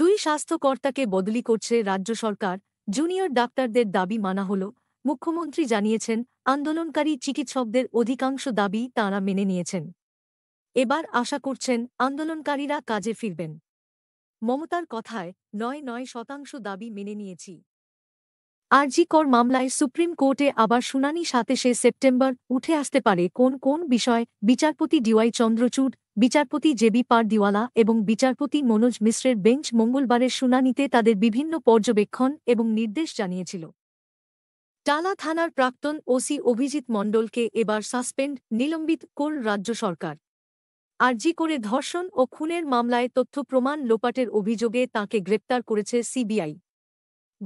দুই স্বাস্থ্যকর্তাকে বদলি করছে রাজ্য সরকার জুনিয়র ডাক্তারদের দাবি মানা হল মুখ্যমন্ত্রী জানিয়েছেন আন্দোলনকারী চিকিৎসকদের অধিকাংশ দাবি তাঁরা মেনে নিয়েছেন এবার আশা করছেন আন্দোলনকারীরা কাজে ফিরবেন মমতার কথায় নয় নয় শতাংশ দাবি মেনে নিয়েছি আরজিকর মামলায় সুপ্রিম কোর্টে আবার শুনানি সাতেশে সেপ্টেম্বর উঠে আসতে পারে কোন কোন বিষয় বিচারপতি ডিওয়াই চন্দ্রচূড় বিচারপতি জেবি পারদিওয়ালা এবং বিচারপতি মনোজ মিশ্রের বেঞ্চ মঙ্গলবারের শুনানিতে তাদের বিভিন্ন পর্যবেক্ষণ এবং নির্দেশ জানিয়েছিল টালা থানার প্রাক্তন ওসি অভিজিৎ মণ্ডলকে এবার সাসপেন্ড নিলম্বিত কোল রাজ্য সরকার আরজি করে ধর্ষণ ও খুনের মামলায় তথ্য প্রমাণ লোপাটের অভিযোগে তাকে গ্রেপ্তার করেছে সিবিআই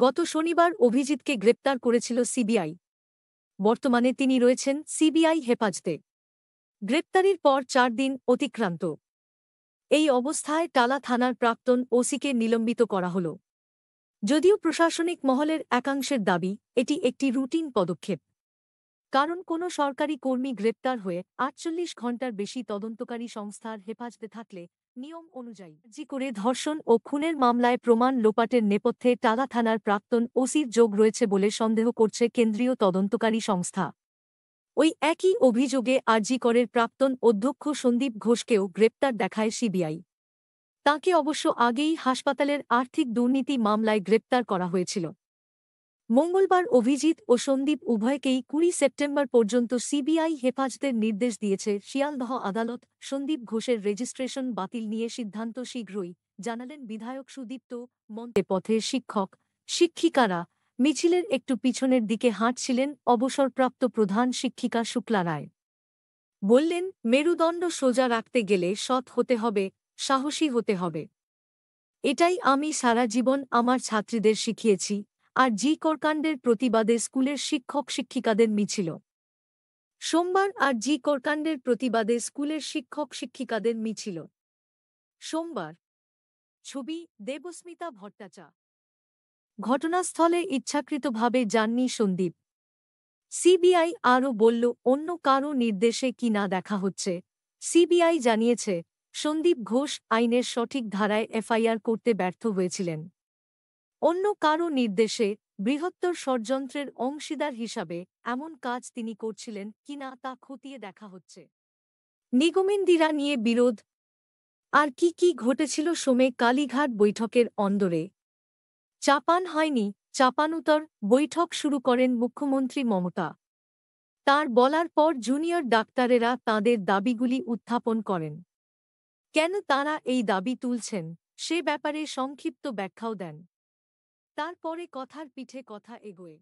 গত শনিবার অভিজিৎকে গ্রেপ্তার করেছিল সিবিআই বর্তমানে তিনি রয়েছেন সিবিআই হেফাজতে গ্রেপ্তারির পর চার দিন অতিক্রান্ত এই অবস্থায় টালা থানার প্রাক্তন ওসিকে নিলম্বিত করা হল যদিও প্রশাসনিক মহলের একাংশের দাবি এটি একটি রুটিন পদক্ষেপ কারণ কোনো সরকারি কর্মী গ্রেপ্তার হয়ে আটচল্লিশ ঘণ্টার বেশি তদন্তকারী সংস্থার হেফাজতে থাকলে নিয়ম অনুযায়ী জি করে ধর্ষণ ও খুনের মামলায় প্রমাণ লোপাটের নেপথ্যে টালা থানার প্রাক্তন ওসির যোগ রয়েছে বলে সন্দেহ করছে কেন্দ্রীয় তদন্তকারী সংস্থা ওই একই অভিযোগে আরজিকরের প্রাক্তন অধ্যক্ষ সন্দীপ ঘোষকেও গ্রেপ্তার দেখায় সিবিআই তাকে অবশ্য আগেই হাসপাতালের আর্থিক দুর্নীতি মামলায় গ্রেপ্তার করা হয়েছিল মঙ্গলবার অভিজিৎ ও সন্দীপ উভয়কেই কুড়ি সেপ্টেম্বর পর্যন্ত সিবিআই হেফাজতের নির্দেশ দিয়েছে শিয়ালদহ আদালত সন্দীপ ঘোষের রেজিস্ট্রেশন বাতিল নিয়ে সিদ্ধান্ত শীঘ্রই জানালেন বিধায়ক সুদীপ্ত মন্ত্রে পথে শিক্ষক শিক্ষিকারা মিছিলের একটু পিছনের দিকে হাঁটছিলেন অবসরপ্রাপ্ত প্রধান শিক্ষিকা শুক্লা রায় বললেন মেরুদণ্ড সোজা রাখতে গেলে সৎ হতে হবে সাহসী হতে হবে এটাই আমি সারা জীবন আমার ছাত্রীদের শিখিয়েছি আর জি করকাণ্ডের প্রতিবাদে স্কুলের শিক্ষক শিক্ষিকাদের মিছিল সোমবার আর জি করকাণ্ডের প্রতিবাদে স্কুলের শিক্ষক শিক্ষিকাদের মিছিল সোমবার ছবি দেবস্মিতা ভট্টাচার্য ঘটনাস্থলে ইচ্ছাকৃতভাবে যাননি সন্দীপ সিবিআই আরও বলল অন্য কারও নির্দেশে কি না দেখা হচ্ছে সিবিআই জানিয়েছে সন্দীপ ঘোষ আইনের সঠিক ধারায় এফআইআর করতে ব্যর্থ হয়েছিলেন অন্য কারও নির্দেশে বৃহত্তর ষড়যন্ত্রের অংশীদার হিসাবে এমন কাজ তিনি করছিলেন কিনা তা খতিয়ে দেখা হচ্ছে নিগমিন্দিরা নিয়ে বিরোধ আর কি কি ঘটেছিল সোমে কালীঘাট বৈঠকের অন্দরে চাপান হয়নি চাপানুতর বৈঠক শুরু করেন মুখ্যমন্ত্রী মমতা তার বলার পর জুনিয়র ডাক্তারেরা তাদের দাবিগুলি উত্থাপন করেন কেন তারা এই দাবি তুলছেন সে ব্যাপারে সংক্ষিপ্ত ব্যাখ্যাও দেন তারপরে কথার পিঠে কথা এগোয়